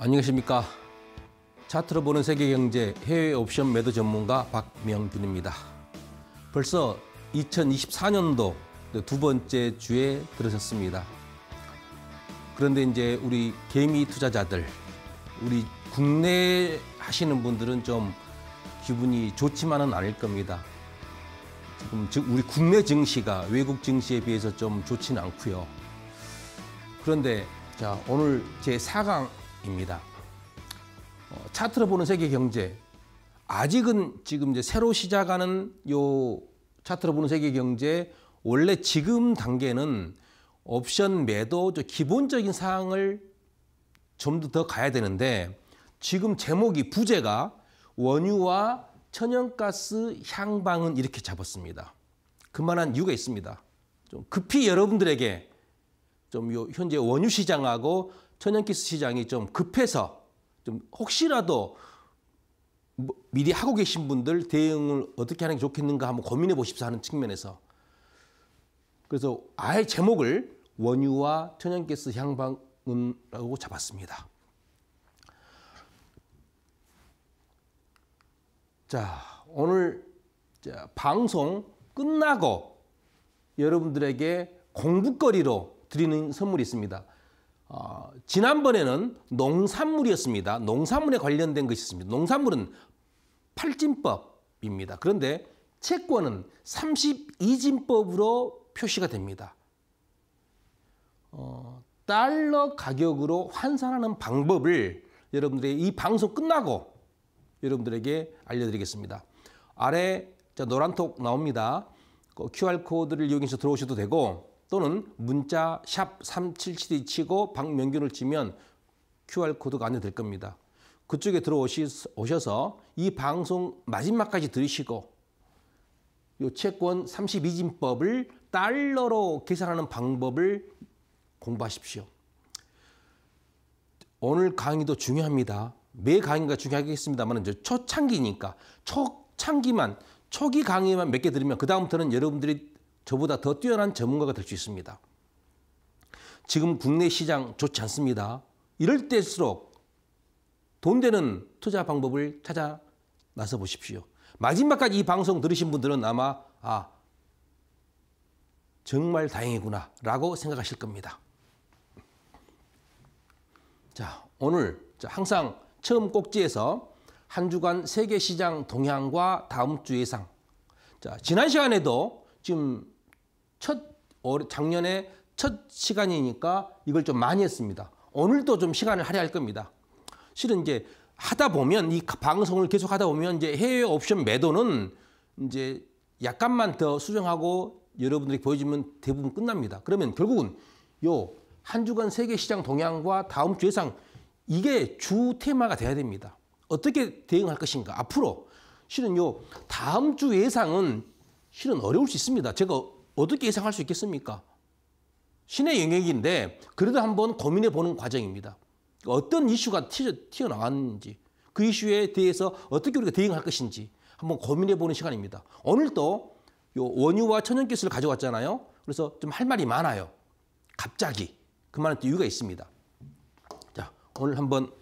안녕하십니까. 차트로 보는 세계 경제 해외 옵션 매도 전문가 박명준입니다. 벌써 2024년도 두 번째 주에 들어섰습니다. 그런데 이제 우리 개미 투자자들, 우리 국내 하시는 분들은 좀 기분이 좋지만은 않을 겁니다. 지금 우리 국내 증시가 외국 증시에 비해서 좀 좋지는 않고요. 그런데 자 오늘 제 4강 입니다. 어, 차트로 보는 세계 경제 아직은 지금 이제 새로 시작하는 요 차트로 보는 세계 경제 원래 지금 단계는 옵션 매도 저 기본적인 사항을 좀 더 가야 되는데 지금 제목이 부재가 원유와 천연가스 향방은 이렇게 잡았습니다. 그만한 이유가 있습니다. 좀 급히 여러분들에게 좀 요 현재 원유 시장하고 천연가스 시장이 좀 급해서 좀 혹시라도 뭐 미리 하고 계신 분들 대응을 어떻게 하는 게 좋겠는가 한번 고민해 보십사 하는 측면에서 그래서 아예 제목을 원유와 천연가스 향방음라고 잡았습니다. 자, 오늘 방송 끝나고 여러분들에게 공부거리로 드리는 선물이 있습니다. 어, 지난번에는 농산물이었습니다. 농산물에 관련된 것이 있습니다. 농산물은 팔진법입니다. 그런데 채권은 32진법으로 표시가 됩니다. 어, 달러 가격으로 환산하는 방법을 여러분들이 이 방송 끝나고 여러분들에게 알려드리겠습니다. 아래 노란톡 나옵니다. 그 QR코드를 이용해서 들어오셔도 되고 또는 문자 샵3772 치고 박명균을 치면 QR코드가 안내될 겁니다. 그쪽에 들어오셔서 이 방송 마지막까지 들으시고 요 채권 32진법을 달러로 계산하는 방법을 공부하십시오. 오늘 강의도 중요합니다. 매 강의가 중요하겠습니다만 초창기니까 초창기만 초기 강의만 몇 개 들으면 그 다음부터는 여러분들이 저보다 더 뛰어난 전문가가 될 수 있습니다. 지금 국내 시장 좋지 않습니다. 이럴 때일수록 돈 되는 투자 방법을 찾아 나서 보십시오. 마지막까지 이 방송 들으신 분들은 아마 아 정말 다행이구나 라고 생각하실 겁니다. 자 오늘 항상 처음 꼭지에서 한 주간 세계 시장 동향과 다음 주 예상 자 지난 시간에도 지금 첫 작년에 첫 시간이니까 이걸 좀 많이 했습니다. 오늘도 좀 시간을 할애할 겁니다. 실은 이제 하다 보면 이 방송을 계속 하다 보면 이제 해외 옵션 매도는 이제 약간만 더 수정하고 여러분들이 보여주면 대부분 끝납니다. 그러면 결국은 요 한 주간 세계 시장 동향과 다음 주 예상 이게 주 테마가 돼야 됩니다. 어떻게 대응할 것인가 앞으로 실은 요 다음 주 예상은 실은 어려울 수 있습니다. 제가 어떻게 예상할 수 있겠습니까? 신의 영역인데 그래도 한번 고민해 보는 과정입니다. 어떤 이슈가 튀어나왔는지 그 이슈에 대해서 어떻게 우리가 대응할 것인지 한번 고민해 보는 시간입니다. 오늘도 요 원유와 천연기술을 가져왔잖아요. 그래서 좀 할 말이 많아요. 갑자기. 그 말은 또 이유가 있습니다. 자, 오늘 한번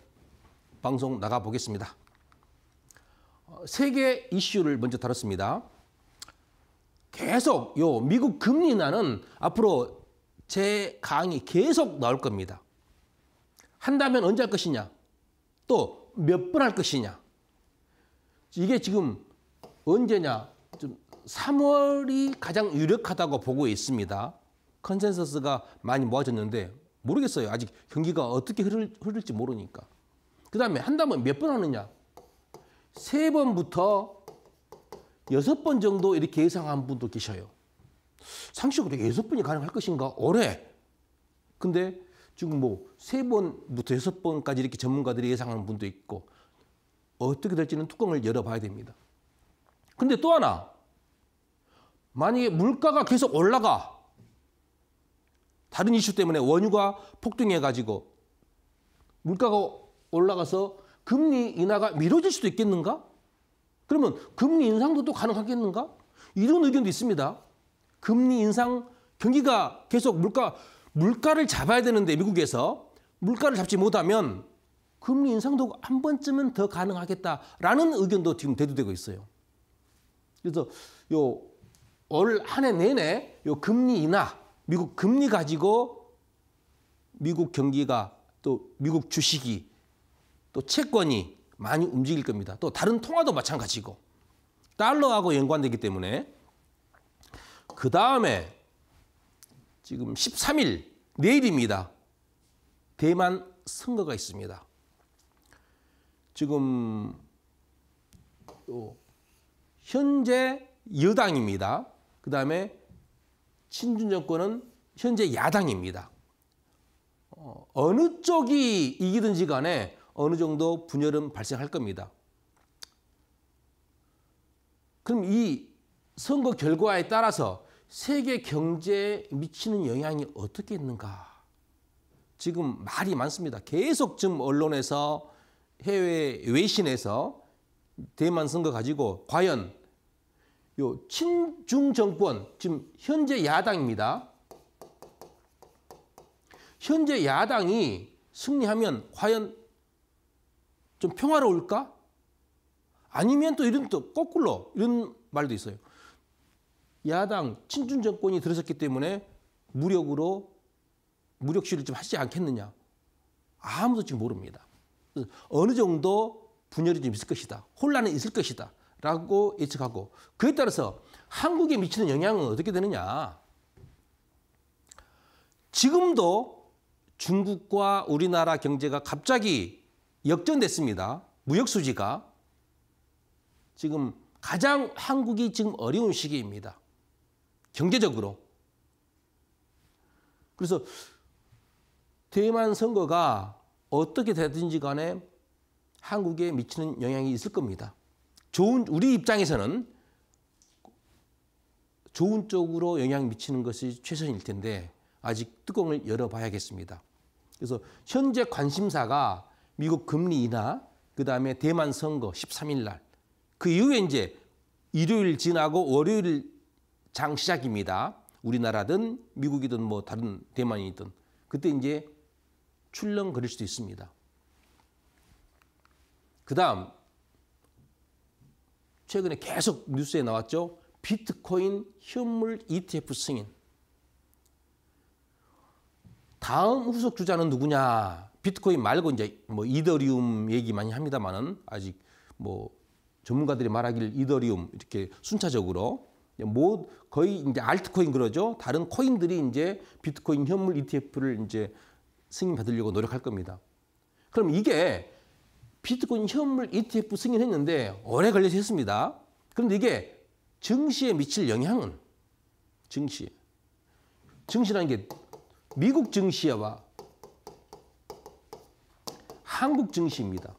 방송 나가보겠습니다. 어, 세계 이슈를 먼저 다뤘습니다. 계속 요 미국 금리 나는 앞으로 제 강의 계속 나올 겁니다. 한다면 언제 할 것이냐? 또 몇 번 할 것이냐? 이게 지금 언제냐? 좀 3월이 가장 유력하다고 보고 있습니다. 컨센서스가 많이 모아졌는데 모르겠어요. 아직 경기가 어떻게 흐를, 흐를지 모르니까. 그 다음에 한다면 몇 번 하느냐? 세 번부터 여섯 번 정도 이렇게 예상한 분도 계셔요. 상식으로 여섯 번이 가능할 것인가? 올해. 근데 지금 뭐 세 번부터 여섯 번까지 이렇게 전문가들이 예상하는 분도 있고 어떻게 될지는 뚜껑을 열어봐야 됩니다. 근데 또 하나 만약에 물가가 계속 올라가 다른 이슈 때문에 원유가 폭등해가지고 물가가 올라가서 금리 인하가 미뤄질 수도 있겠는가? 그러면 금리 인상도 또 가능하겠는가? 이런 의견도 있습니다. 금리 인상 경기가 계속 물가 물가를 잡아야 되는데 미국에서 물가를 잡지 못하면 금리 인상도 한 번쯤은 더 가능하겠다라는 의견도 지금 대두되고 있어요. 그래서 요올한 해 내내 요 금리 인하 미국 금리 가지고 미국 경기가 또 미국 주식이 또 채권이 많이 움직일 겁니다. 또 다른 통화도 마찬가지고 달러하고 연관되기 때문에 그 다음에 지금 13일 내일입니다. 대만 선거가 있습니다. 지금 현재 여당입니다. 그 다음에 친준 정권은 현재 야당입니다. 어, 어느 쪽이 이기든지 간에 어느 정도 분열은 발생할 겁니다. 그럼 이 선거 결과에 따라서 세계 경제에 미치는 영향이 어떻게 있는가? 지금 말이 많습니다. 계속 지금 언론에서 해외 외신에서 대만 선거 가지고 과연 요 친중 정권 지금 현재 야당입니다. 현재 야당이 승리하면 과연 좀 평화로울까? 아니면 또 이런 또 거꾸로 이런 말도 있어요. 야당 친준 정권이 들어섰기 때문에 무력으로 무력 시를좀 하지 않겠느냐? 아무도 지금 모릅니다. 어느 정도 분열이 좀 있을 것이다. 혼란이 있을 것이다. 라고 예측하고 그에 따라서 한국에 미치는 영향은 어떻게 되느냐. 지금도 중국과 우리나라 경제가 갑자기 역전됐습니다. 무역 수지가 지금 가장 한국이 지금 어려운 시기입니다. 경제적으로. 그래서 대만 선거가 어떻게 되든지 간에 한국에 미치는 영향이 있을 겁니다. 좋은 우리 입장에서는 좋은 쪽으로 영향 미치는 것이 최선일 텐데 아직 뚜껑을 열어봐야겠습니다. 그래서 현재 관심사가 미국 금리 인하, 그다음에 대만 선거 13일 날. 그 이후에 이제 일요일 지나고 월요일 장 시작입니다. 우리나라든 미국이든 뭐 다른 대만이든 그때 이제 출렁거릴 수도 있습니다. 그다음 최근에 계속 뉴스에 나왔죠. 비트코인 현물 ETF 승인. 다음 후속 주자는 누구냐? 비트코인 말고 이제 뭐 이더리움 얘기 많이 합니다만은 아직 뭐 전문가들이 말하길 이더리움 이렇게 순차적으로 뭐 거의 이제 알트코인 그러죠. 다른 코인들이 이제 비트코인 현물 ETF를 이제 승인 받으려고 노력할 겁니다. 그럼 이게 비트코인 현물 ETF 승인했는데 오래 걸려서 했습니다. 그런데 이게 증시에 미칠 영향은 증시. 증시라는 게 미국 증시와 한국 증시입니다.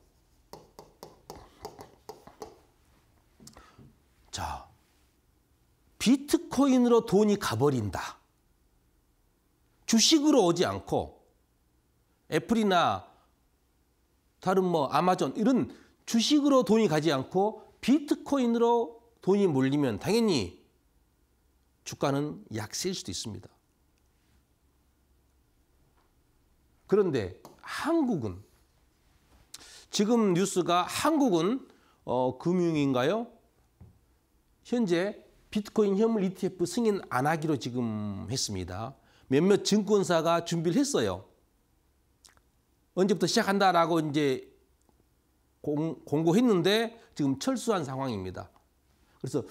자, 비트코인으로 돈이 가버린다. 주식으로 오지 않고 애플이나 다른 뭐 아마존 이런 주식으로 돈이 가지 않고 비트코인으로 돈이 몰리면 당연히 주가는 약세일 수도 있습니다. 그런데 한국은 지금 뉴스가 한국은 어, 금융인가요? 현재 비트코인 현물 ETF 승인 안 하기로 지금 했습니다. 몇몇 증권사가 준비를 했어요. 언제부터 시작한다라고 이제 공, 공고했는데 지금 철수한 상황입니다. 그래서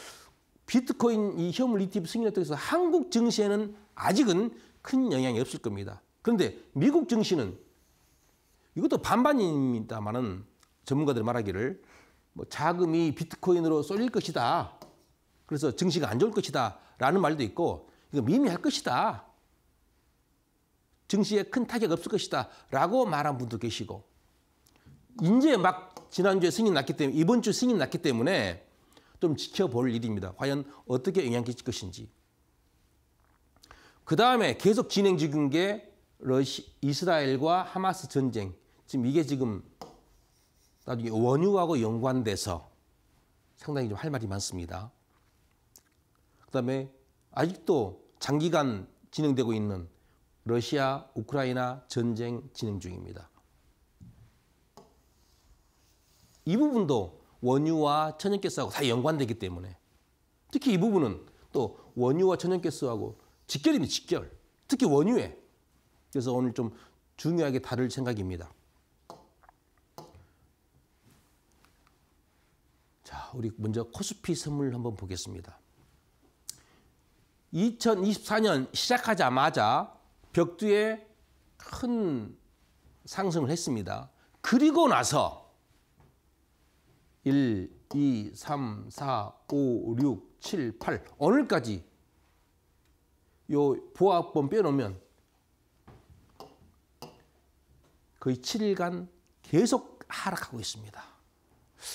비트코인 이 현물 ETF 승인에 따라서 한국 증시에는 아직은 큰 영향이 없을 겁니다. 그런데 미국 증시는 이것도 반반입니다만은 전문가들 말하기를 뭐 자금이 비트코인으로 쏠릴 것이다. 그래서 증시가 안 좋을 것이다. 라는 말도 있고 이거 미미할 것이다. 증시에 큰 타격 없을 것이다. 라고 말한 분도 계시고 이제 막 지난주에 승인 났기 때문에 이번 주 승인 났기 때문에 좀 지켜볼 일입니다. 과연 어떻게 영향 끼칠 것인지. 그 다음에 계속 진행 중인 게 러시, 이스라엘과 하마스 전쟁 지금 이게 지금 나중에 원유하고 연관돼서 상당히 좀 할 말이 많습니다. 그다음에 아직도 장기간 진행되고 있는 러시아 우크라이나 전쟁 진행 중입니다. 이 부분도 원유와 천연가스하고 다 연관되기 때문에 특히 이 부분은 또 원유와 천연가스하고 직결입니다. 직결. 특히 원유에. 그래서 오늘 좀 중요하게 다룰 생각입니다. 우리 먼저 코스피 선물 한번 보겠습니다. 2024년 시작하자마자 벽두에 큰 상승을 했습니다. 그리고 나서 1, 2, 3, 4, 5, 6, 7, 8 오늘까지 요 보합본 빼놓으면 거의 7일간 계속 하락하고 있습니다.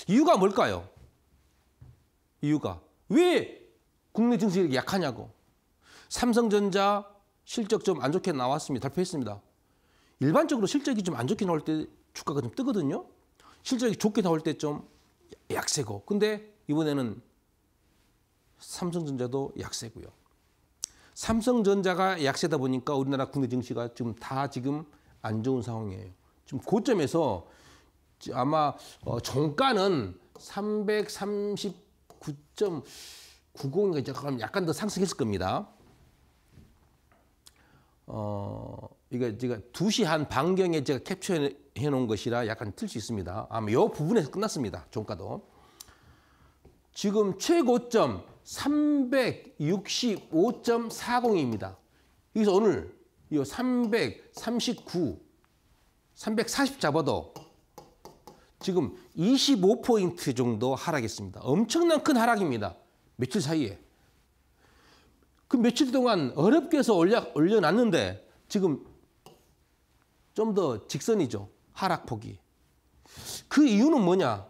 이유가 뭘까요? 이유가 왜 국내 증시력이 약하냐고. 삼성전자 실적 좀 안 좋게 나왔습니다. 발표했습니다. 일반적으로 실적이 좀 안 좋게 나올 때 주가가 좀 뜨거든요. 실적이 좋게 나올 때 좀 약세고. 근데 이번에는 삼성전자도 약세고요. 삼성전자가 약세다 보니까 우리나라 국내 증시가 지금 다 지금 안 좋은 상황이에요. 지금 고점에서 아마 어, 종가는 330 9.90인가 이제 그럼 약간 더 상승했을 겁니다. 어, 이거 제가 2시 한 반경에 제가 캡처해 놓은 것이라 약간 틀 수 있습니다. 아마 요 부분에서 끝났습니다. 종가도. 지금 최고점 365.40입니다. 여기서 오늘 이 339, 340 잡아도 지금 25포인트 정도 하락했습니다. 엄청난 큰 하락입니다. 며칠 사이에. 그 며칠 동안 어렵게 해서 올려, 올려놨는데 지금 좀 더 직선이죠. 하락폭이. 그 이유는 뭐냐?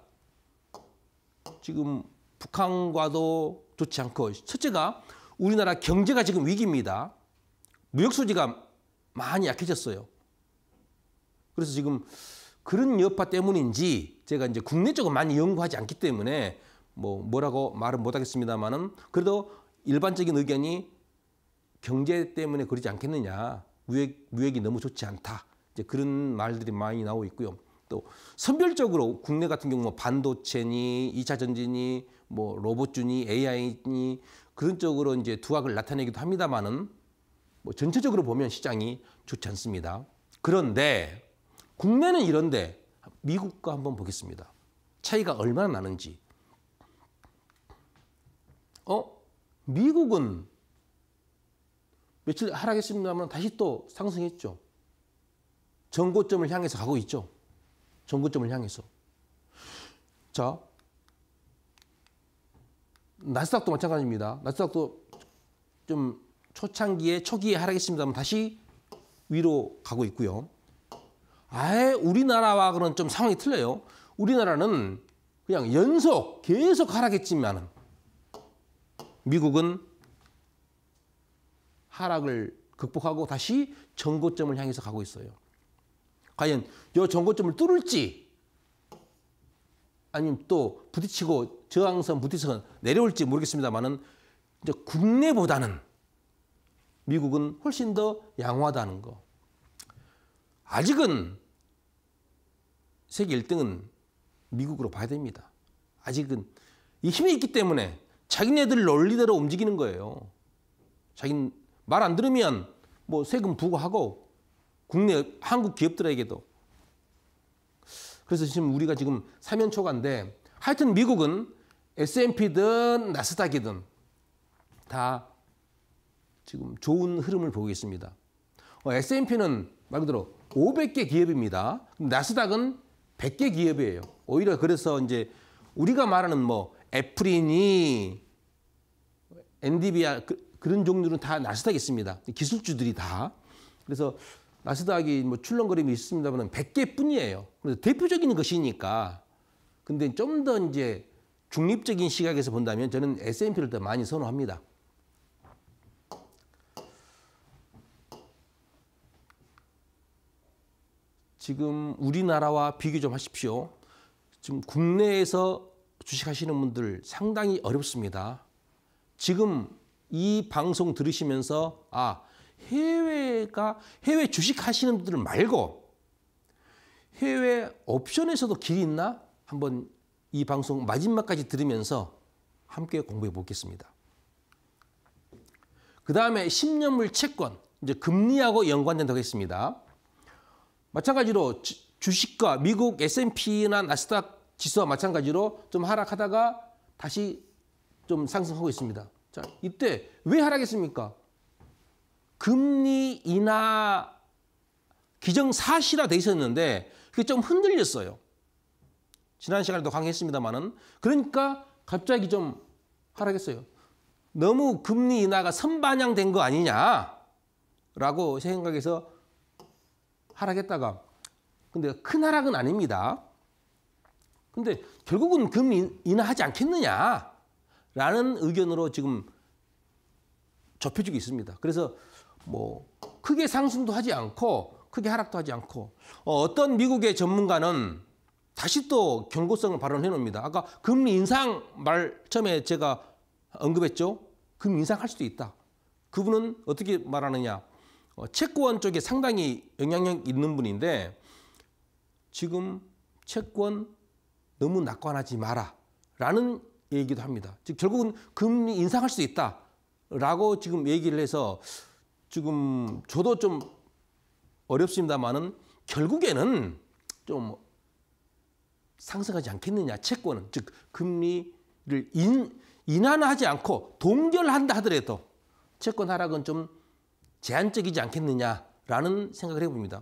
지금 북한과도 좋지 않고 첫째가 우리나라 경제가 지금 위기입니다. 무역 수지가 많이 약해졌어요. 그래서 지금 그런 여파 때문인지 제가 이제 국내적으로 많이 연구하지 않기 때문에 뭐 뭐라고 말은 못하겠습니다만은 그래도 일반적인 의견이 경제 때문에 그러지 않겠느냐 무역 무역이 너무 좋지 않다 이제 그런 말들이 많이 나오고 있고요. 또 선별적으로 국내 같은 경우 뭐 반도체니 2차 전지니 뭐 로봇주니 AI니 그런 쪽으로 이제 두각을 나타내기도 합니다만은 뭐 전체적으로 보면 시장이 좋지 않습니다. 그런데 국내는 이런데 미국과 한번 보겠습니다. 차이가 얼마나 나는지. 어? 미국은 며칠 하락했습니다만 다시 또 상승했죠. 전고점을 향해서 가고 있죠. 전고점을 향해서. 자, 나스닥도 마찬가지입니다. 나스닥도 좀 초창기에 초기에 하락했습니다만 다시 위로 가고 있고요. 아예 우리나라와는 좀 상황이 틀려요. 우리나라는 그냥 연속 계속 하락했지만 미국은 하락을 극복하고 다시 정고점을 향해서 가고 있어요. 과연 이 정고점을 뚫을지 아니면 또 부딪히고 저항선 부딪혀서 내려올지 모르겠습니다만 이제 국내보다는 미국은 훨씬 더 양호하다는 거. 아직은 세계 1등은 미국으로 봐야 됩니다. 아직은 이 힘이 있기 때문에 자기네들 논리대로 움직이는 거예요. 자기 말 안 들으면 뭐 세금 부과하고 국내 한국 기업들에게도 그래서 지금 우리가 지금 3년 초간데 하여튼 미국은 S&P든 나스닥이든 다 지금 좋은 흐름을 보고 있습니다. S&P는 어, 말 그대로 500개 기업입니다. 나스닥은 100개 기업이에요. 오히려 그래서 이제 우리가 말하는 뭐 애플이니 엔디비아 그, 런 종류는 다 나스닥에 있습니다. 기술주들이 다. 그래서 나스닥이 뭐 출렁거림이 있습니다만 100개 뿐이에요. 그래서 대표적인 것이니까. 근데 좀 더 이제 중립적인 시각에서 본다면 저는 S&P를 더 많이 선호합니다. 지금 우리나라와 비교 좀 하십시오. 지금 국내에서 주식하시는 분들 상당히 어렵습니다. 지금 이 방송 들으시면서 아 해외가 해외 주식하시는 분들 말고 해외 옵션에서도 길이 있나 한번 이 방송 마지막까지 들으면서 함께 공부해 보겠습니다. 그 다음에 10년물 채권 이제 금리하고 연관된다고 했습니다. 마찬가지로 주식과 미국 S&P나 나스닥 지수와 마찬가지로 좀 하락하다가 다시 좀 상승하고 있습니다. 자, 이때 왜 하락했습니까? 금리 인하 기정사실화 돼 있었는데 그게 좀 흔들렸어요. 지난 시간에도 강의했습니다마는 그러니까 갑자기 좀 하락했어요. 너무 금리 인하가 선반영된 거 아니냐라고 생각해서 하락했다가 근데 큰 하락은 아닙니다. 근데 결국은 금리 인하하지 않겠느냐라는 의견으로 지금 좁혀지고 있습니다. 그래서 뭐 크게 상승도 하지 않고 크게 하락도 하지 않고 어, 어떤 미국의 전문가는 다시 또 경고성을 발언해 놓습니다. 아까 금리 인상 말 처음에 제가 언급했죠. 금리 인상할 수도 있다. 그분은 어떻게 말하느냐. 어, 채권 쪽에 상당히 영향력 있는 분인데 지금 채권 너무 낙관하지 마라 라는 얘기도 합니다. 즉 결국은 금리 인상할 수 있다 라고 지금 얘기를 해서 지금 저도 좀 어렵습니다만은 결국에는 좀 상승하지 않겠느냐 채권은 즉 금리를 인, 인하하지 않고 동결한다 하더라도 채권 하락은 좀 제한적이지 않겠느냐라는 생각을 해봅니다.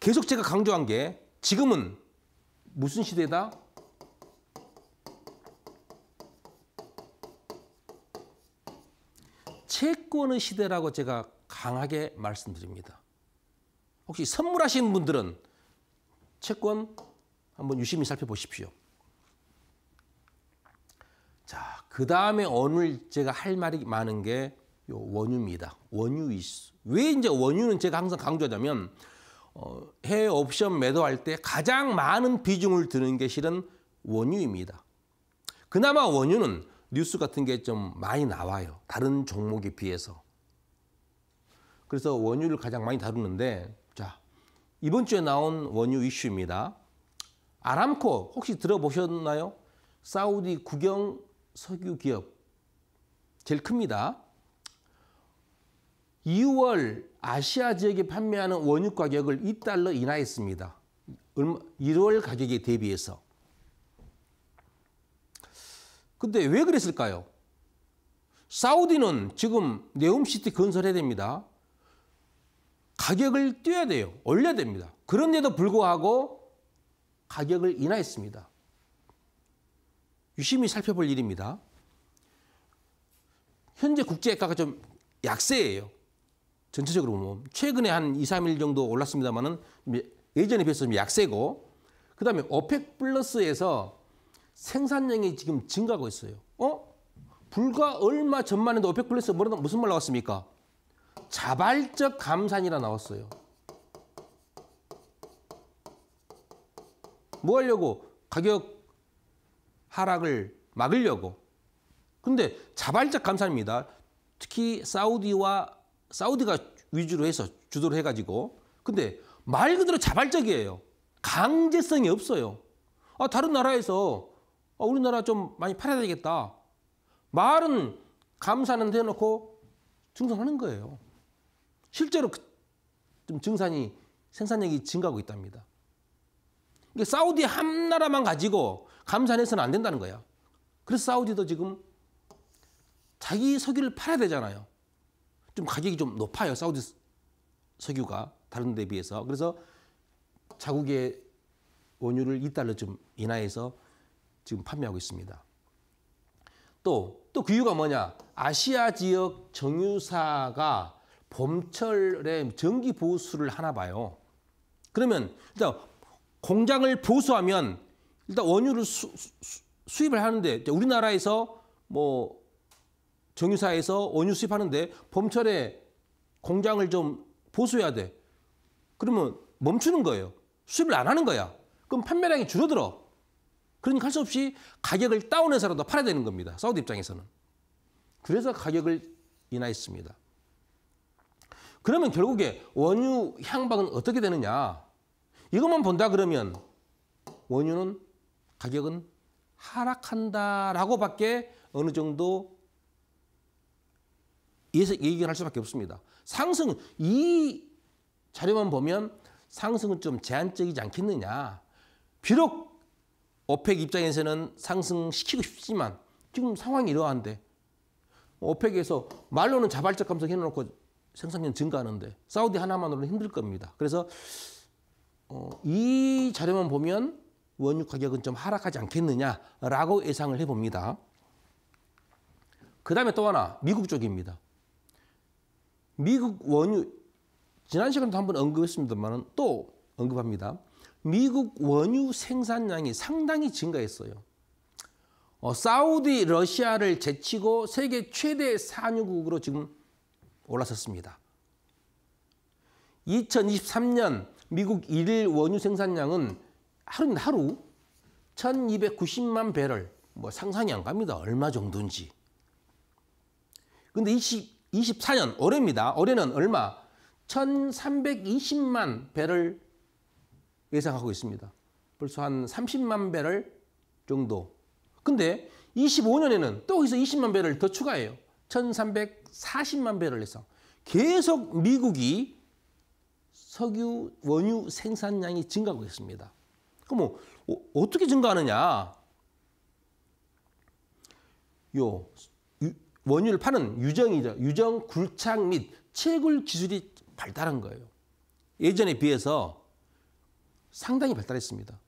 계속 제가 강조한 게 지금은 무슨 시대다? 채권의 시대라고 제가 강하게 말씀드립니다. 혹시 선물하신 분들은 채권 한번 유심히 살펴보십시오. 자, 그 다음에 오늘 제가 할 말이 많은 게 원유입니다. 원유 이슈. 왜 이제 원유는 제가 항상 강조하자면 어, 해외 옵션 매도할 때 가장 많은 비중을 드는 게 실은 원유입니다. 그나마 원유는 뉴스 같은 게 좀 많이 나와요. 다른 종목에 비해서. 그래서 원유를 가장 많이 다루는데 자 이번 주에 나온 원유 이슈입니다. 아람코 혹시 들어보셨나요? 사우디 국영 석유 기업 제일 큽니다. 2월 아시아 지역에 판매하는 원유 가격을 2달러 인하했습니다. 1월 가격에 대비해서. 근데 왜 그랬을까요? 사우디는 지금 네옴시티 건설해야 됩니다. 가격을 뛰어야 돼요. 올려야 됩니다. 그런데도 불구하고 가격을 인하했습니다. 유심히 살펴볼 일입니다. 현재 국제가가 좀 약세예요. 전체적으로 보면 최근에 한 2, 3일 정도 올랐습니다만은 예전에 비해서 좀 약세고 그다음에 오펙 플러스에서 생산량이 지금 증가하고 있어요. 어? 불과 얼마 전만 해도 오펙 플러스 무슨 말 나왔습니까? 자발적 감산이라 나왔어요. 뭐 하려고? 가격 하락을 막으려고. 근데 자발적 감산입니다. 특히 사우디와 사우디가 위주로 해서 주도를 해가지고 근데 말 그대로 자발적이에요. 강제성이 없어요. 아, 다른 나라에서 아, 우리나라 좀 많이 팔아야 되겠다. 말은 감사는 대놓고 증산하는 거예요. 실제로 그 좀 증산이 생산력이 증가하고 있답니다. 이게 사우디 한 나라만 가지고 감산해서는 안 된다는 거야. 그래서 사우디도 지금 자기 석유를 팔아야 되잖아요. 좀 가격이 좀 높아요. 사우디 석유가 다른 데 비해서. 그래서 자국의 원유를 2달러쯤 인하해서 지금 판매하고 있습니다. 또, 또 그 이유가 뭐냐. 아시아 지역 정유사가 봄철에 전기 보수를 하나 봐요. 그러면 일단 공장을 보수하면 일단 원유를 수, 수 입을 하는데 우리나라에서 뭐 정유사에서 원유 수입하는데 봄철에 공장을 좀 보수해야 돼. 그러면 멈추는 거예요. 수입을 안 하는 거야. 그럼 판매량이 줄어들어. 그러니까 할 수 없이 가격을 다운해서라도 팔아야 되는 겁니다. 사우디 입장에서는. 그래서 가격을 인하했습니다. 그러면 결국에 원유 향방은 어떻게 되느냐. 이것만 본다 그러면 원유는 가격은 하락한다라고 밖에 어느 정도 얘기할 수밖에 없습니다. 상승 이 자료만 보면 상승은 좀 제한적이지 않겠느냐. 비록 오펙 입장에서는 상승시키고 싶지만 지금 상황이 이러한데 오펙에서 말로는 자발적 감성해 놓고 생산량 증가하는데 사우디 하나만으로는 힘들 겁니다. 그래서 어, 이 자료만 보면 원유 가격은 좀 하락하지 않겠느냐라고 예상을 해봅니다. 그 다음에 또 하나 미국 쪽입니다. 미국 원유 지난 시간도 한번 언급했습니다만 또 언급합니다. 미국 원유 생산량이 상당히 증가했어요. 어, 사우디 러시아를 제치고 세계 최대 산유국으로 지금 올라섰습니다. 2023년 미국 일일 원유 생산량은 하루 하루 1290만 배럴 뭐 상상이 안 갑니다. 얼마 정도인지. 근데 이, 시, 2 4년 올해입니다. 올해는 얼마? 1320만 배를 예상하고 있습니다. 벌써 한 30만 배를 정도. 근데 25년에는 또 거기서 20만 배를 더 추가해요. 1340만 배를 예상. 계속 미국이 석유, 원유 생산량이 증가하고 있습니다. 그럼 뭐, 어, 어떻게 증가하느냐? 요 원유를 파는 유정이죠. 유정, 굴착 및 채굴 기술이 발달한 거예요. 예전에 비해서 상당히 발달했습니다.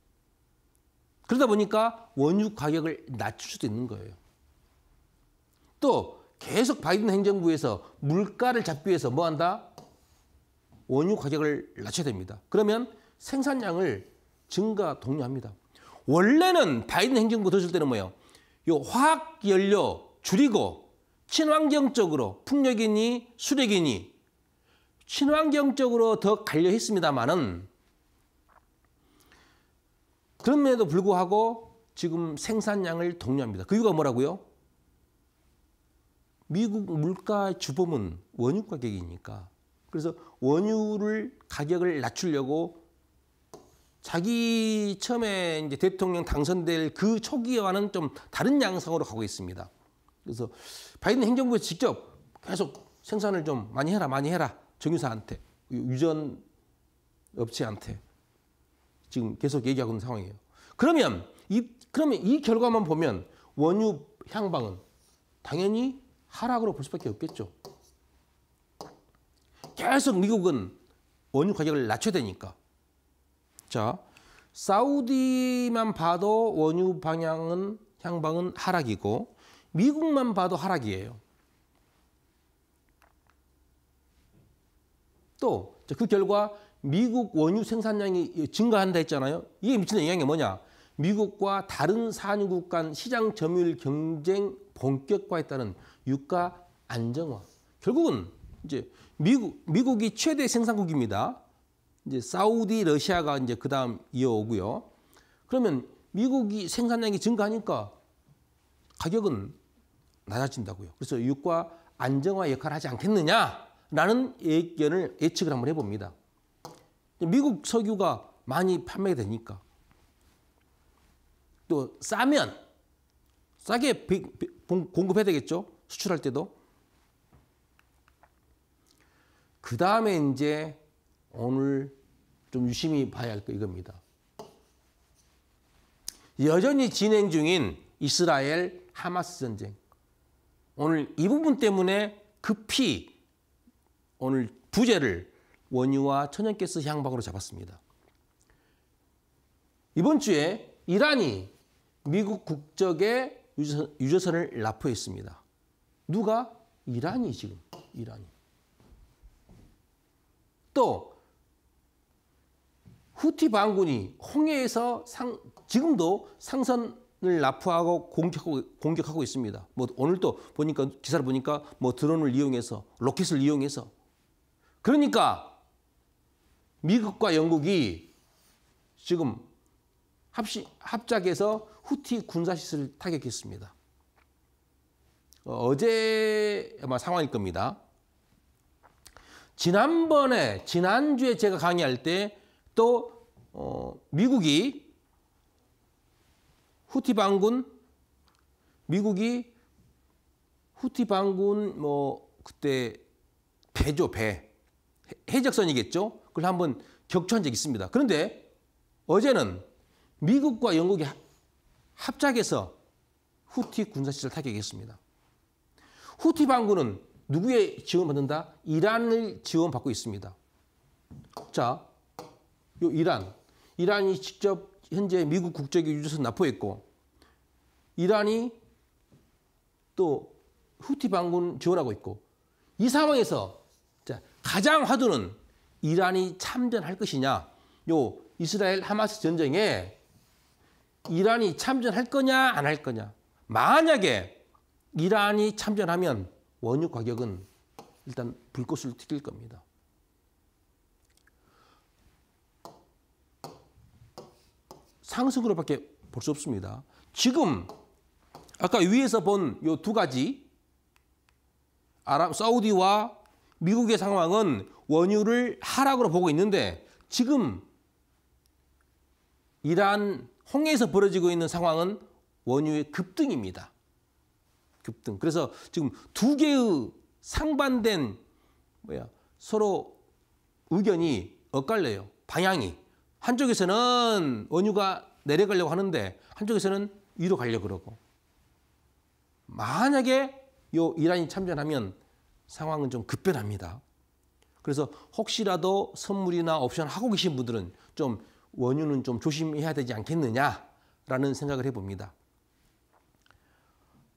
그러다 보니까 원유 가격을 낮출 수도 있는 거예요. 또 계속 바이든 행정부에서 물가를 잡기 위해서 뭐 한다? 원유 가격을 낮춰야 됩니다. 그러면 생산량을 증가 독려합니다. 원래는 바이든 행정부 들었을 때는 뭐예요? 요 화학 연료 줄이고 친환경적으로 풍력이니 수력이니 친환경적으로 더 관려했습니다마는 그럼에도 불구하고 지금 생산량을 독려합니다. 그 이유가 뭐라고요? 미국 물가 주범은 원유 가격이니까. 그래서 원유를 가격을 낮추려고 자기 처음에 이제 대통령 당선될 그 초기와는 좀 다른 양상으로 가고 있습니다. 그래서 바이든 행정부에 직접 계속 생산을 좀 많이 해라, 많이 해라. 정유사한테, 유전 업체한테 지금 계속 얘기하고 있는 상황이에요. 그러면 이, 그러면 이 결과만 보면 원유 향방은 당연히 하락으로 볼 수밖에 없겠죠. 계속 미국은 원유 가격을 낮춰야 되니까. 자, 사우디만 봐도 원유 방향은 향방은 하락이고 미국만 봐도 하락이에요. 또 그 결과 미국 원유 생산량이 증가한다 했잖아요. 이게 미치는 영향이 뭐냐? 미국과 다른 산유국 간 시장 점유율 경쟁 본격화에 따른 유가 안정화. 결국은 이제 미국 미국이 최대 생산국입니다. 이제 사우디, 러시아가 이제 그다음 이어오고요. 그러면 미국이 생산량이 증가하니까 가격은 낮아진다고요. 그래서 육과 안정화 역할을 하지 않겠느냐라는 예견을 예측을 한번 해봅니다. 미국 석유가 많이 판매되니까 또 싸면 싸게 공급해야 되겠죠. 수출할 때도. 그 다음에 이제 오늘 좀 유심히 봐야 할거 이겁니다. 여전히 진행 중인 이스라엘 하마스 전쟁. 오늘 이 부분 때문에 급히 오늘 부제를 원유와 천연가스 향방으로 잡았습니다. 이번 주에 이란이 미국 국적의 유조선, 유조선을 납포했습니다. 누가? 이란이 지금. 이란이. 또 후티 반군이 홍해에서 상, 지금도 상선 을 납부하고 공격하고, 공격하고 있습니다. 뭐 오늘도 보니까 기사를 보니까 뭐 드론을 이용해서 로켓을 이용해서 그러니까 미국과 영국이 지금 합시, 합작해서 후티 군사시설을 타격했습니다. 어, 제 아마 상황일 겁니다. 지난번에 지난주에 제가 강의할 때또 어, 미국이 후티 반군 미국이 후티 반군 뭐 그때 배죠 배 해적선이겠죠. 그걸 한번 격추한 적이 있습니다. 그런데 어제는 미국과 영국이 합작해서 후티 군사시설 타격했습니다. 후티 반군은 누구의 지원받는다? 이란을 지원받고 있습니다. 자, 요 이란. 이란이 직접 현재 미국 국적의 유조선 납포했고 이란이 또 후티 반군 지원하고 있고 이 상황에서 가장 화두는 이란이 참전할 것이냐 요 이스라엘 하마스 전쟁에 이란이 참전할 거냐 안 할 거냐 만약에 이란이 참전하면 원유 가격은 일단 불꽃을 튀길 겁니다. 상승으로밖에 볼 수 없습니다. 지금 아까 위에서 본요두 가지 아랍 사우디와 미국의 상황은 원유를 하락으로 보고 있는데 지금 이란 홍해에서 벌어지고 있는 상황은 원유의 급등입니다. 급등. 그래서 지금 두 개의 상반된 뭐야 서로 의견이 엇갈려요. 방향이. 한쪽에서는 원유가 내려가려고 하는데 한쪽에서는 위로 가려고 그러고 만약에 요 이란이 참전하면 상황은 좀 급변합니다. 그래서 혹시라도 선물이나 옵션 하고 계신 분들은 좀 원유는 좀 조심해야 되지 않겠느냐라는 생각을 해봅니다.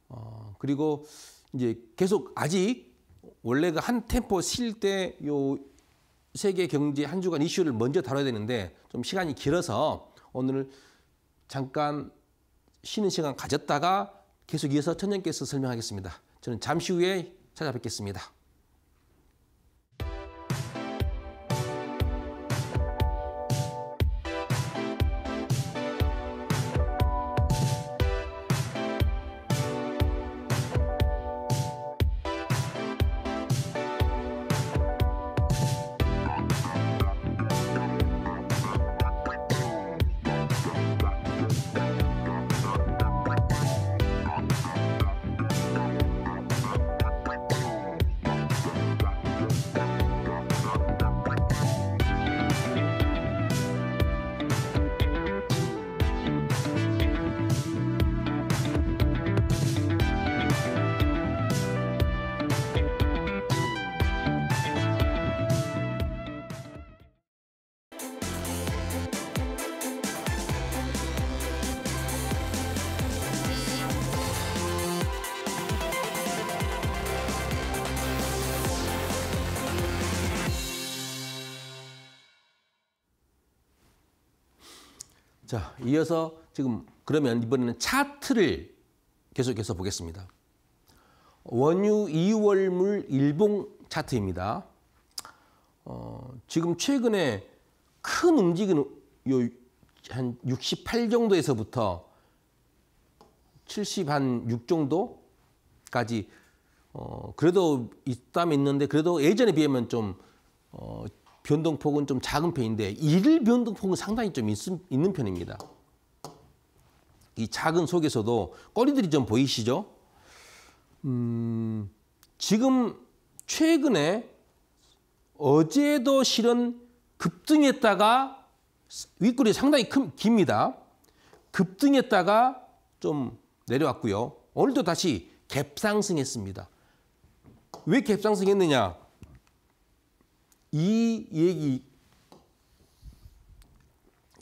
어, 그리고 이제 계속 아직 원래가 한 템포 쉴때요 세계 경제 한 주간 이슈를 먼저 다뤄야 되는데 좀 시간이 길어서 오늘 잠깐 쉬는 시간 가졌다가 계속 이어서 천년께서 설명하겠습니다. 저는 잠시 후에 찾아뵙겠습니다. 자, 이어서 지금 그러면 이번에는 차트를 계속해서 보겠습니다. 원유 2월물 일봉 차트입니다. 어, 지금 최근에 큰 움직임 한68 정도에서부터 70 한 6 정도까지 어, 그래도 있다면 있는데 그래도 예전에 비하면 좀 어, 변동폭은 좀 작은 편인데 일일 변동폭은 상당히 좀 있, 있는 편입니다. 이 작은 속에서도 꼬리들이 좀 보이시죠? 음, 지금 최근에 어제도 실은 급등했다가 윗꼬리 상당히 큰, 깁니다. 급등했다가 좀 내려왔고요. 오늘도 다시 갭상승했습니다. 왜 갭상승했느냐? 이 얘기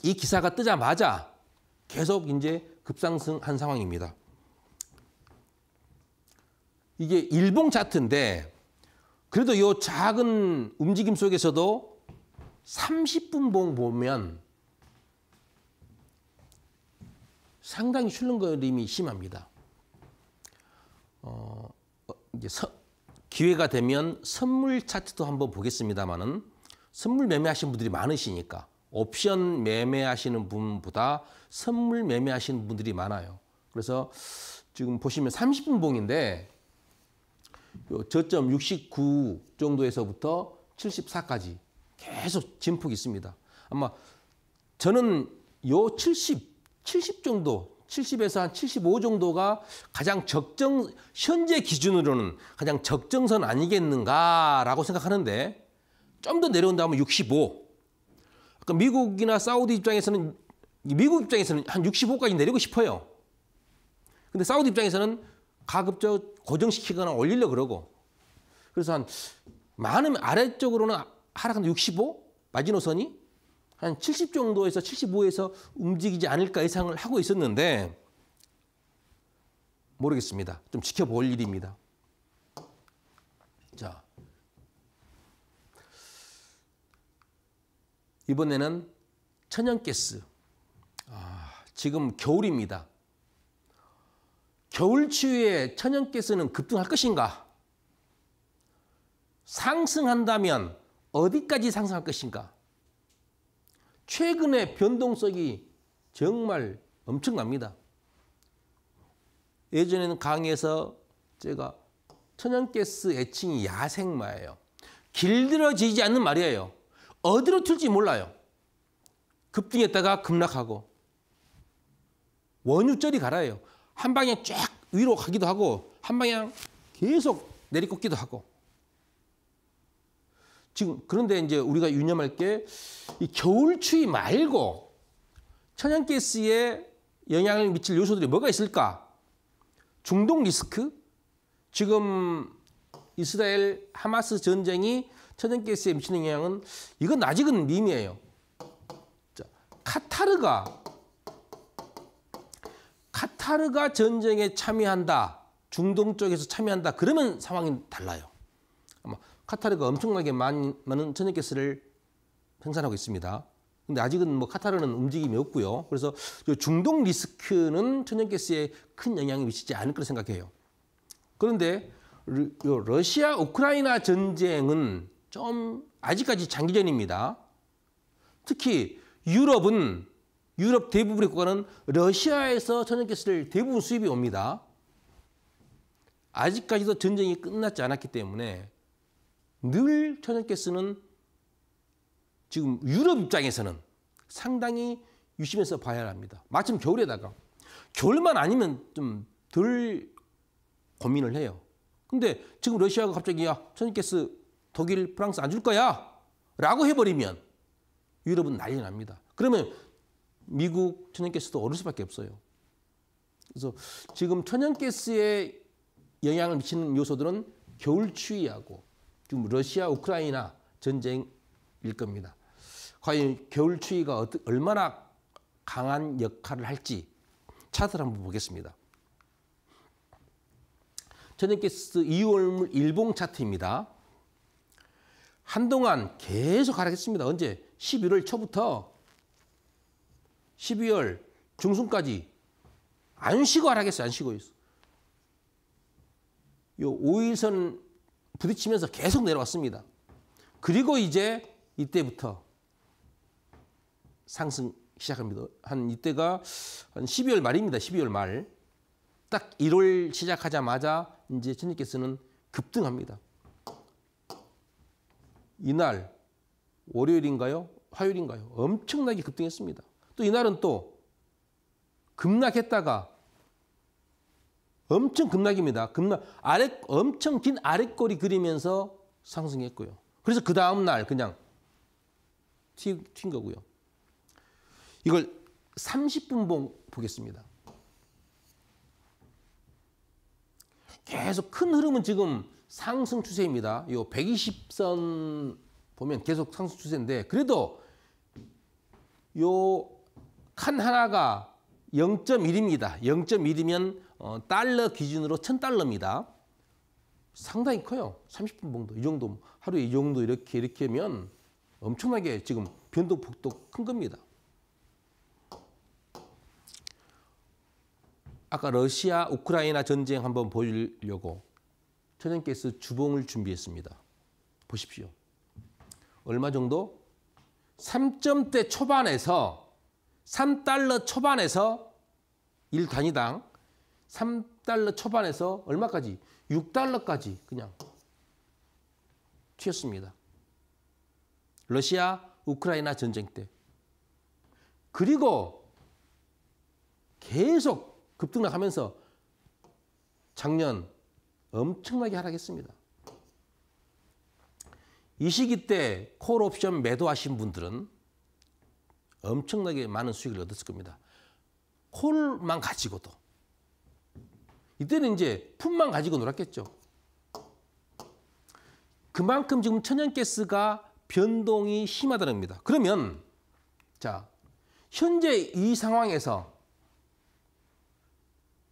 이 기사가 뜨자마자 계속 이제 급상승한 상황입니다. 이게 일봉 차트인데 그래도 이 작은 움직임 속에서도 30분 봉 보면 상당히 출렁거림이 심합니다. 어, 어 이제 서, 기회가 되면 선물 차트도 한번 보겠습니다만은 선물 매매하신 분들이 많으시니까 옵션 매매하시는 분보다 선물 매매하시는 분들이 많아요. 그래서 지금 보시면 30분 봉인데 저점 69 정도에서부터 74까지 계속 진폭이 있습니다. 아마 저는 요 70, 70 정도 70에서 한 75 정도가 가장 적정 현재 기준으로는 가장 적정선 아니겠는가라고 생각하는데 좀 더 내려온다면 65. 그러니까 미국이나 사우디 입장에서는 미국 입장에서는 한 65까지 내리고 싶어요. 근데 사우디 입장에서는 가급적 고정시키거나 올리려 그러고 그래서 한 많으면 아래쪽으로는 하락한 65 마지노선이 한70 정도에서 75에서 움직이지 않을까 예상을 하고 있었는데 모르겠습니다. 좀 지켜볼 일입니다. 자. 이번에는 천연가스. 아, 지금 겨울입니다. 겨울추위에 천연가스는 급등할 것인가? 상승한다면 어디까지 상승할 것인가? 최근의 변동성이 정말 엄청납니다. 예전에는 강에서 제가 천연가스 애칭이 야생마예요. 길들어지지 않는 말이에요. 어디로 튈지 몰라요. 급등했다가 급락하고 원유절이 갈아요. 한 방향 쫙 위로 가기도 하고 한 방향 계속 내리꽂기도 하고 지금 그런데 이제 우리가 유념할 게이 겨울 추위 말고 천연가스에 영향을 미칠 요소들이 뭐가 있을까? 중동 리스크? 지금 이스라엘 하마스 전쟁이 천연가스에 미치는 영향은 이건 아직은 미미해요. 자, 카타르가 카타르가 전쟁에 참여한다. 중동 쪽에서 참여한다. 그러면 상황이 달라요. 카타르가 엄청나게 많, 은 천연 가스를 생산하고 있습니다. 근데 아직은 뭐 카타르는 움직임이 없고요. 그래서 중동 리스크는 천연가스에 큰 영향이 미치지 않을 거라 생각해요. 그런데 러시아 우크라이나 전쟁은 좀 아직까지 장기전입니다. 특히 유럽은 유럽 대부분의 국가는 러시아에서 천연가스를 대부분 수입이 옵니다. 아직까지도 전쟁이 끝났지 않았기 때문에 늘천연께 쓰는 지금 유럽 입장에서는 상당히 유심해서 봐야 합니다. 마침 겨울에다가 겨울만 아니면 좀 덜 고민을 해요. 근데 지금 러시아가 갑자기 야 천연가스 독일 프랑스 안 줄 거야 라고 해버리면 유럽은 난리 납니다. 그러면 미국 천연가스도 오를 수밖에 없어요. 그래서 지금 천연가스에 영향을 미치는 요소들은 겨울 추위하고 지금 러시아 우크라이나 전쟁일 겁니다. 과연 겨울 추위가 얼마나 강한 역할을 할지 차트를 한번 보겠습니다. 전액기스 2월 일봉 차트입니다. 한동안 계속 하락했습니다. 언제? 11월 초부터 12월 중순까지 안 쉬고 하락했어요. 안 쉬고 있어. 요 5일선 부딪히면서 계속 내려왔습니다. 그리고 이제 이때부터 상승 시작합니다. 한 이때가 한 12월 말입니다. 12월 말. 딱 1월 시작하자마자 이제 주님께서는 급등합니다. 이날 월요일인가요? 화요일인가요? 엄청나게 급등했습니다. 또 이날은 또 급락했다가 엄청 급락입니다. 급락 아래 엄청 긴 아랫꼬리 그리면서 상승했고요. 그래서 그 다음 날 그냥 튀, 튄 거고요. 이걸 30분 봉 보겠습니다. 계속 큰 흐름은 지금 상승 추세입니다. 요 120선 보면 계속 상승 추세인데 그래도 요칸 하나가 0.1입니다. 0.1이면 어, 달러 기준으로 1000달러입니다. 상당히 커요. 30분 정도. 이 정도. 하루에 이 정도 이렇게 이렇게 하면 엄청나게 지금 변동폭도 큰 겁니다. 아까 러시아 우크라이나 전쟁 한번 보려고 천연가스 주봉을 준비했습니다. 보십시오. 얼마 정도? 3점대 초반에서 3달러 초반에서 1단위당 3달러 초반에서 얼마까지? 6달러까지 그냥 튀었습니다. 러시아 우크라이나 전쟁 때. 그리고 계속 급등락하면서 작년 엄청나게 하락했습니다. 이 시기 때 콜옵션 매도하신 분들은 엄청나게 많은 수익을 얻었을 겁니다. 콜만 가지고도. 이때는 이제 품만 가지고 놀았겠죠. 그만큼 지금 천연가스가 변동이 심하다는 겁니다. 그러면 자 현재 이 상황에서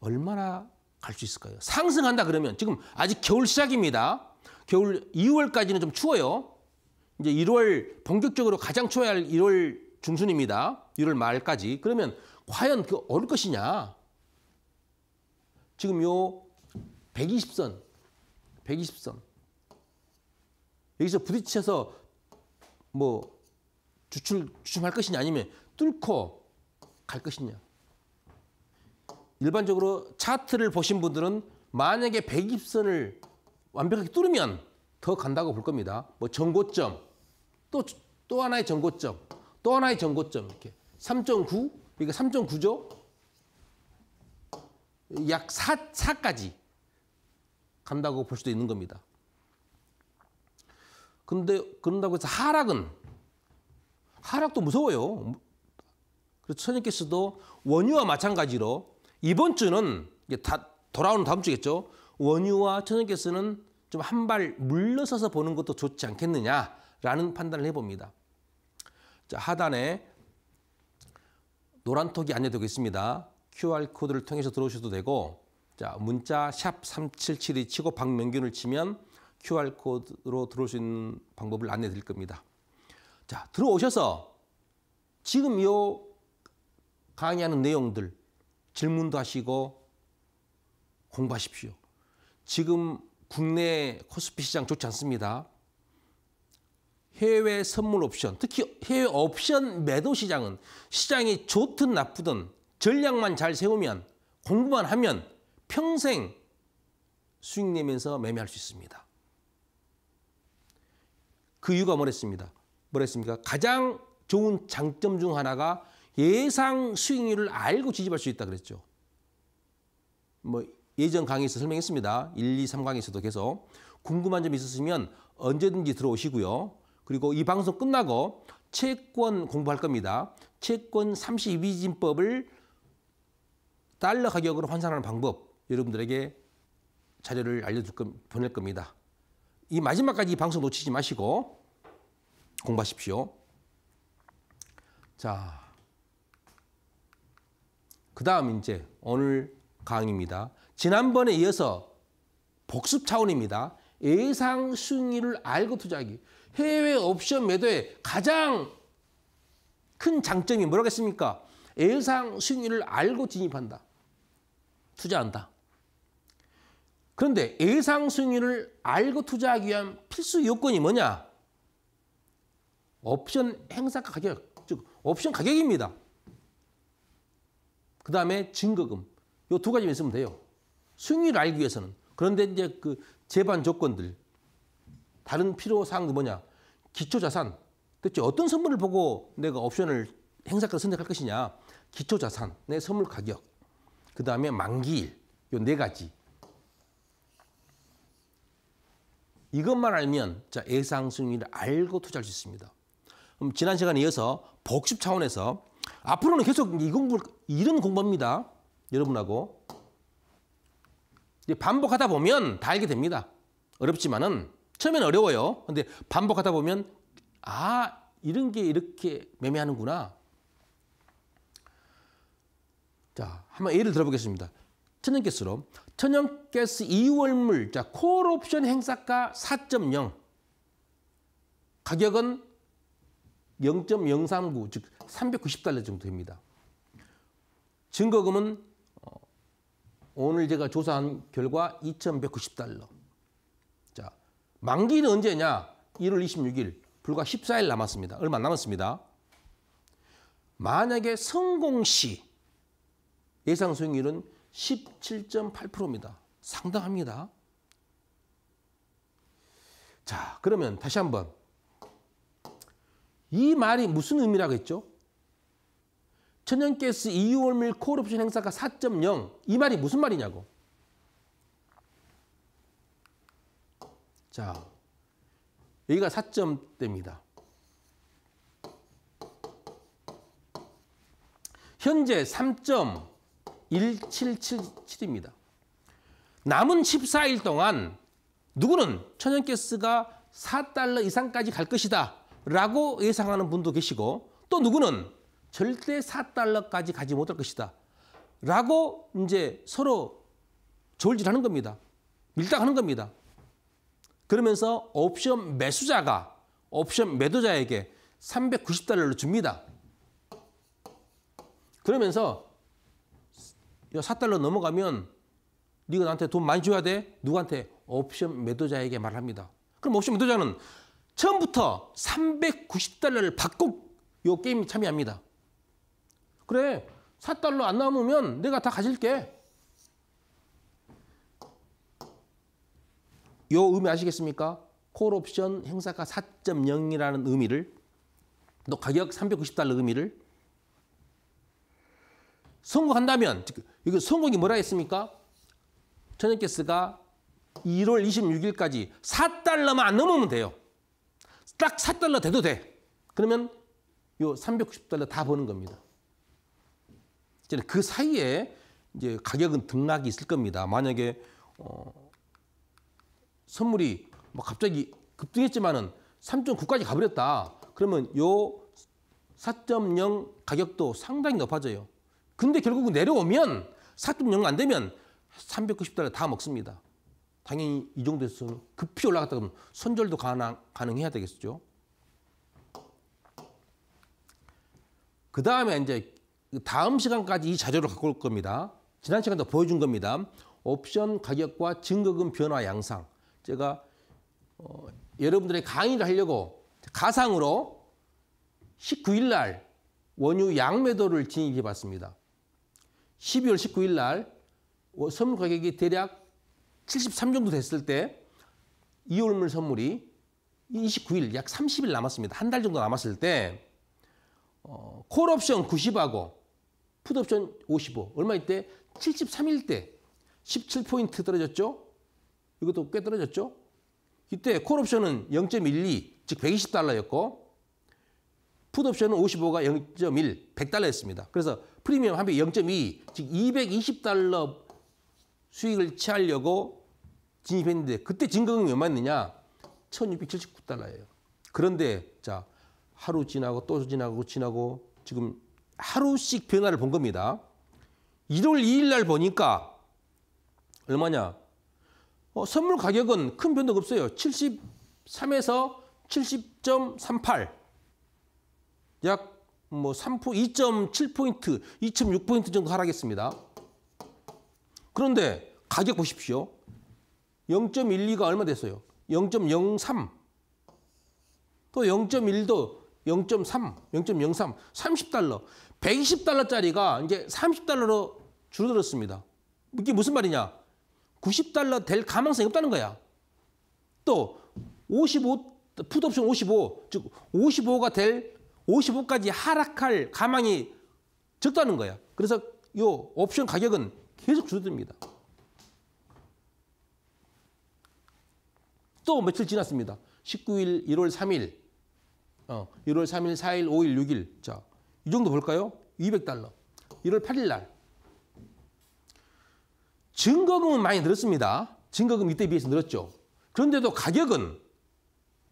얼마나 갈 수 있을까요? 상승한다 그러면 지금 아직 겨울 시작입니다. 겨울 2월까지는 좀 추워요. 이제 1월 본격적으로 가장 추워야 할 1월 중순입니다. 1월 말까지. 그러면 과연 그 오를 것이냐? 지금 요 120선, 120선. 여기서 부딪혀서 뭐 주춤, 주춤할 것이냐 아니면 뚫고 갈 것이냐. 일반적으로 차트를 보신 분들은 만약에 120선을 완벽하게 뚫으면 더 간다고 볼 겁니다. 뭐 정고점, 또, 또 하나의 정고점. 또 하나의 전고점 이렇게 3.9그러 그러니까 3.9조 약 4, 4까지 간다고 볼 수도 있는 겁니다. 근데 그런다고 해서 하락은 하락도 무서워요. 그래서 천님께서도 원유와 마찬가지로 이번 주는 이제 다 돌아오는 다음 주겠죠. 원유와 천님께서는 좀 한 발 물러서서 보는 것도 좋지 않겠느냐라는 판단을 해봅니다. 자, 하단에 노란톡이 안내되고 있습니다. QR코드를 통해서 들어오셔도 되고 자 문자 샵 3772 치고 박명균을 치면 QR코드로 들어올 수 있는 방법을 안내 드릴 겁니다. 자 들어오셔서 지금 요 강의하는 내용들 질문도 하시고 공부하십시오. 지금 국내 코스피 시장 좋지 않습니다. 해외 선물 옵션, 특히 해외 옵션 매도 시장은 시장이 좋든 나쁘든 전략만 잘 세우면 공부만 하면 평생 수익 내면서 매매할 수 있습니다. 그 이유가 뭐랬습니다. 뭐랬습니까? 가장 좋은 장점 중 하나가 예상 수익률을 알고 지집할 수 있다 그랬죠. 뭐 예전 강의에서 설명했습니다. 1, 2, 3강에서도 계속 궁금한 점 있으시면 언제든지 들어오시고요. 그리고 이 방송 끝나고 채권 공부할 겁니다. 채권 32진법을 달러 가격으로 환산하는 방법 여러분들에게 자료를 알려줄 거, 보낼 겁니다. 이 마지막까지 이 방송 놓치지 마시고 공부하십시오. 자, 그 다음 이제 오늘 강의입니다. 지난번에 이어서 복습 차원입니다. 예상 수익률 알고 투자하기. 해외 옵션 매도의 가장 큰 장점이 뭐라겠습니까? 예상 수익률을 알고 진입한다. 투자한다. 그런데 예상 수익률을 알고 투자하기 위한 필수 요건이 뭐냐? 옵션 행사 가격, 즉 옵션 가격입니다. 그 다음에 증거금. 요두가지 있으면 돼요. 수익률을 알기 위해서는. 그런데 이제 그 재반 조건들, 다른 필요 사항도 그 뭐냐? 기초 자산. 대체 어떤 선물을 보고 내가 옵션을 행사가 선택할 것이냐? 기초 자산의 선물 가격. 그다음에 만기일. 요 네 가지. 이것만 알면 자, 예상 수익률을 알고 투자할 수 있습니다. 그럼 지난 시간에 이어서 복습 차원에서 앞으로는 계속 이 공부 이런 공부입니다. 여러분하고 반복하다 보면 다 알게 됩니다. 어렵지만은 처음엔 어려워요. 근데 반복하다 보면 아 이런 게 이렇게 매매하는구나. 자 한번 예를 들어보겠습니다. 천연가스로 천연가스 이월물 자 콜옵션 행사가 4.0 가격은 0.039 즉 390달러 정도 됩니다. 증거금은 어, 오늘 제가 조사한 결과 2,190달러. 만기는 언제냐? 1월 26일 불과 14일 남았습니다. 얼마 남았습니다. 만약에 성공시 예상 수익률은 17.8%입니다. 상당합니다. 자, 그러면 다시 한번 이 말이 무슨 의미라고 했죠? 천연가스 이유월밀 콜옵션 행사가 4.0이 말이 무슨 말이냐고. 자, 여기가 4점대입니다. 현재 3.1777입니다. 남은 14일 동안 누구는 천연가스가 4달러 이상까지 갈 것이다 라고 예상하는 분도 계시고 또 누구는 절대 4달러까지 가지 못할 것이다 라고 이제 서로 졸질하는 겁니다. 밀당하는 겁니다. 그러면서 옵션 매수자가 옵션 매도자에게 390달러를 줍니다. 그러면서 4달러 넘어가면 네가 나한테 돈 많이 줘야 돼? 누구한테? 옵션 매도자에게 말합니다. 그럼 옵션 매도자는 처음부터 390달러를 받고 요 게임에 참여합니다. 그래, 4달러 안 남으면 내가 다 가질게. 요 의미 아시겠습니까? 콜옵션 행사가 4.0이라는 의미를 또 가격 390달러 의미를 성공한다면 이거 성공이 뭐라 했습니까? 전역게스가 1월 26일까지 4달러만 안 넘으면 돼요. 딱 4달러 돼도 돼. 그러면 요 390달러 다 버는 겁니다. 그 사이에 이제 가격은 등락이 있을 겁니다. 만약에 어 선물이 뭐 갑자기 급등했지만은 3.9까지 가버렸다. 그러면 요 4.0 가격도 상당히 높아져요. 근데 결국은 내려오면 4 0 안 되면 390달러 다 먹습니다. 당연히 이 정도에서 급히 올라갔다 그러면 손절도 가능, 가능해야 되겠죠. 그 다음에 이제 다음 시간까지 이 자료를 갖고 올 겁니다. 지난 시간도 보여준 겁니다. 옵션 가격과 증거금 변화 양상. 제가 어, 여러분들의 강의를 하려고 가상으로 19일 날 원유 양매도를 진입해 봤습니다. 12월 19일 날 선물 가격이 대략 73 정도 됐을 때 2월물 선물이 29일 약 30일 남았습니다. 한 달 정도 남았을 때 어, 콜옵션 90하고 푸드옵션55 얼마 이때 73일 때 17포인트 떨어졌죠. 이것도 꽤 떨어졌죠. 이때 콜옵션은 0.12, 즉 120달러였고 푸드옵션은 55가 0.1, 100달러였습니다. 그래서 프리미엄 합이 0.2, 즉 220달러 수익을 취하려고 진입했는데 그때 증진금이 얼마였느냐? 1679달러예요. 그런데 자 하루 지나고 또 지나고 지나고 지금 하루씩 변화를 본 겁니다. 1월 2일 날 보니까 얼마냐? 어, 선물 가격은 큰 변동 없어요. 73에서 70.38. 약 뭐 3, 2.7포인트, 2.6포인트 정도 하락했습니다. 그런데 가격 보십시오. 0.12가 얼마 됐어요? 0.03. 또 0.1도 0.3, 0.03, 30달러. 120달러짜리가 이제 30달러로 줄어들었습니다. 이게 무슨 말이냐? 90달러 될 가능성이 없다는 거야. 또 55, 푸드옵션 55, 즉 55가 될 55까지 하락할 가망이 적다는 거야. 그래서 이 옵션 가격은 계속 줄어듭니다. 또 며칠 지났습니다. 19일, 1월 3일, 어, 1월 3일, 4일, 5일, 6일. 자, 이 정도 볼까요? 200달러. 1월 8일 날 증거금은 많이 늘었습니다. 증거금 이때 비해서 늘었죠. 그런데도 가격은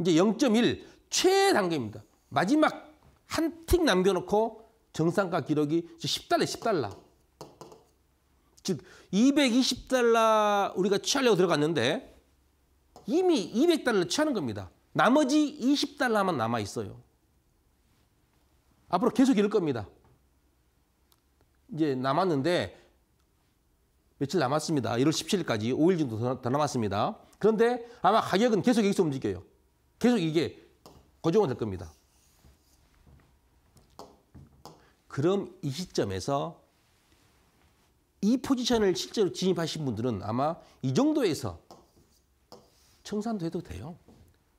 이제 0.1 최단계입니다. 마지막 한 틱 남겨놓고 정상가 기록이 10달러, 10달러. 즉 220달러 우리가 취하려고 들어갔는데 이미 200달러 취하는 겁니다. 나머지 20달러만 남아 있어요. 앞으로 계속 이럴 겁니다. 이제 남았는데 며칠 남았습니다. 1월 17일까지 5일 정도 더 남았습니다. 그런데 아마 가격은 계속 여기서 움직여요. 계속 이게 고정은 될 겁니다. 그럼 이 시점에서 이 포지션을 실제로 진입하신 분들은 아마 이 정도에서 청산도 해도 돼요.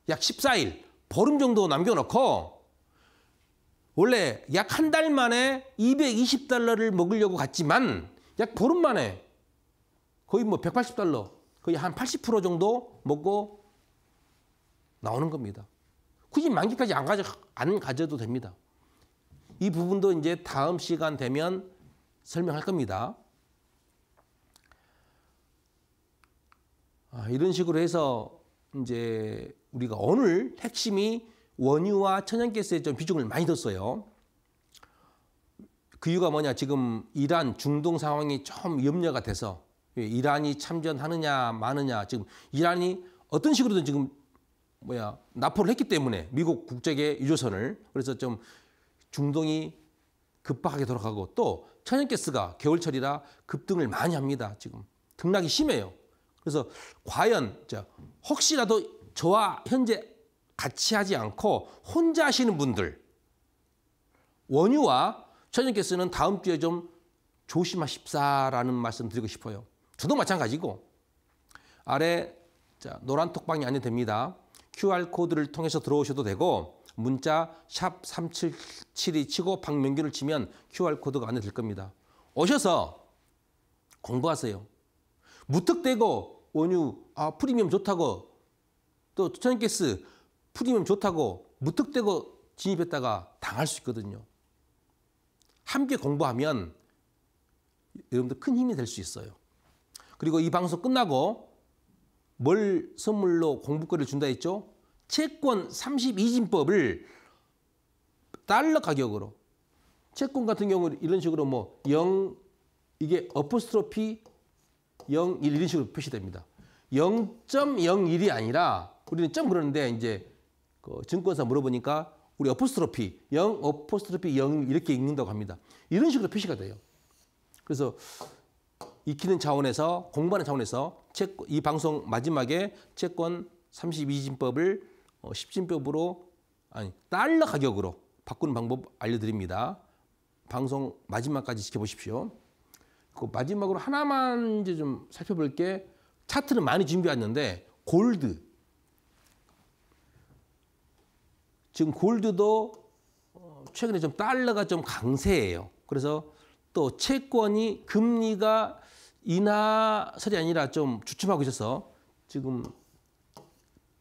약 14일, 보름 정도 남겨놓고 원래 약 한 달 만에 220달러를 먹으려고 갔지만 약 보름 만에 거의 뭐 180달러, 거의 한 80% 정도 먹고 나오는 겁니다. 굳이 만기까지 안, 가져, 안 가져도 됩니다. 이 부분도 이제 다음 시간 되면 설명할 겁니다. 아, 이런 식으로 해서 이제 우리가 오늘 핵심이 원유와 천연가스에 좀 비중을 많이 뒀어요. 그 이유가 뭐냐 지금 이란 중동 상황이 좀 염려가 돼서 예, 이란이 참전하느냐 마느냐 지금 이란이 어떤 식으로든 지금 뭐야 납포를 했기 때문에 미국 국적의 유조선을 그래서 좀 중동이 급박하게 돌아가고 또 천연가스가 겨울철이라 급등을 많이 합니다. 지금 등락이 심해요. 그래서 과연 자 혹시라도 저와 현재 같이 하지 않고 혼자 하시는 분들 원유와 천연가스는 다음 주에 좀 조심하십사라는 말씀 드리고 싶어요. 저도 마찬가지고 아래 자, 노란 톡방이 안내됩니다. QR코드를 통해서 들어오셔도 되고 문자 샵3772 치고 박명규를 치면 QR코드가 안내될 겁니다. 오셔서 공부하세요. 무턱대고 원유 아 프리미엄 좋다고 또 천연가스 프리미엄 좋다고 무턱대고 진입했다가 당할 수 있거든요. 함께 공부하면 여러분들 큰 힘이 될 수 있어요. 그리고 이 방송 끝나고 뭘 선물로 공부거리를 준다 했죠? 채권 32진법을 달러 가격으로 채권 같은 경우는 이런 식으로 뭐 0, 이게 어퍼스트로피 0, 1 이런 식으로 표시됩니다. 0.01이 아니라 우리는 점 그러는데 이제 그 증권사 물어보니까 우리 어퍼스트로피 0, 어퍼스트로피 0 이렇게 읽는다고 합니다. 이런 식으로 표시가 돼요. 그래서 익히는 차원에서 공부하는 차원에서 채권, 이 방송 마지막에 채권 32진법을 어, 10진법으로 아니 달러 가격으로 바꾸는 방법 알려드립니다. 방송 마지막까지 지켜보십시오. 그 마지막으로 하나만 이제 좀 살펴볼 게 차트는 많이 준비했는데 골드 지금 골드도 어, 최근에 좀 달러가 좀 강세예요. 그래서 또 채권이 금리가 인하설이 아니라 좀 주춤하고 있어서 지금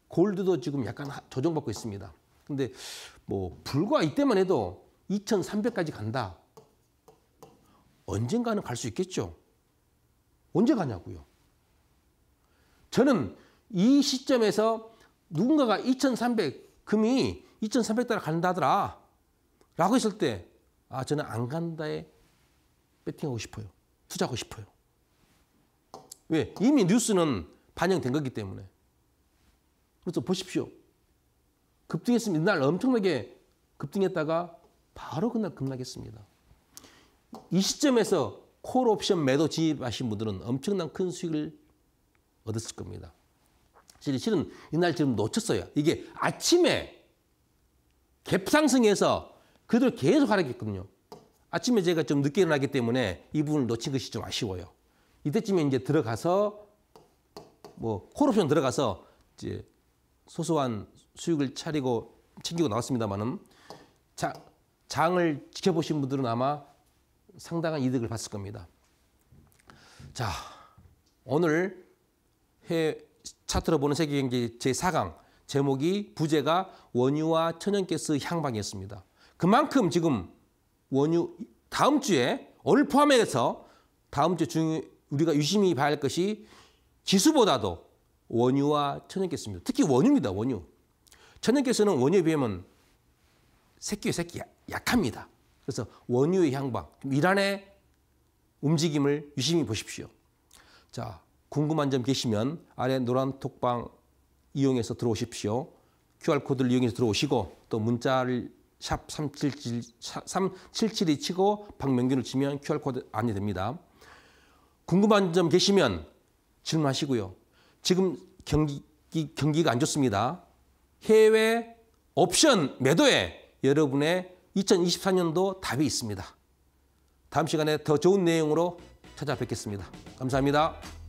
골드도 지금 약간 조정받고 있습니다. 근데 뭐 불과 이때만 해도 2,300까지 간다. 언젠가는 갈 수 있겠죠. 언제 가냐고요. 저는 이 시점에서 누군가가 2,300 금이 2,300달러 간다더라 라고 했을 때 아, 저는 안 간다에 배팅하고 싶어요. 투자하고 싶어요. 왜? 이미 뉴스는 반영된 거기 때문에. 그래서 보십시오. 급등했으면 이날 엄청나게 급등했다가 바로 그날 급락했습니다. 이 시점에서 콜옵션 매도 진입하신 분들은 엄청난 큰 수익을 얻었을 겁니다. 실은 이날 지금 놓쳤어요. 이게 아침에 갭상승해서 그대 계속 하락했거든요. 아침에 제가 좀 늦게 일어나기 때문에 이 부분을 놓친 것이 좀 아쉬워요. 이때쯤에 이제 들어가서 뭐 콜옵션 들어가서 이제 소소한 수익을 차리고 챙기고 나왔습니다만은 자, 장을 지켜보신 분들은 아마 상당한 이득을 봤을 겁니다. 자, 오늘 해 차트로 보는 세계 경제 제4강 제목이 부재가 원유와 천연가스 향방이었습니다. 그만큼 지금 원유 다음 주에 오늘 포함해서 다음 주 중, 우리가 유심히 봐야 할 것이 지수보다도 원유와 천연가스입니다. 특히 원유입니다. 원유. 천연가스는 원유에 비하면 새끼에 새끼 약합니다. 그래서 원유의 향방. 이란의 움직임을 유심히 보십시오. 자, 궁금한 점 계시면 아래 노란 톡방 이용해서 들어오십시오. QR코드를 이용해서 들어오시고 또 문자를 샵 377, 3772 치고 박명균을 치면 QR코드 안이 됩니다. 궁금한 점 계시면 질문하시고요. 지금 경기, 경기가 안 좋습니다. 해외 옵션 매도에 여러분의 2024년도 답이 있습니다. 다음 시간에 더 좋은 내용으로 찾아뵙겠습니다. 감사합니다.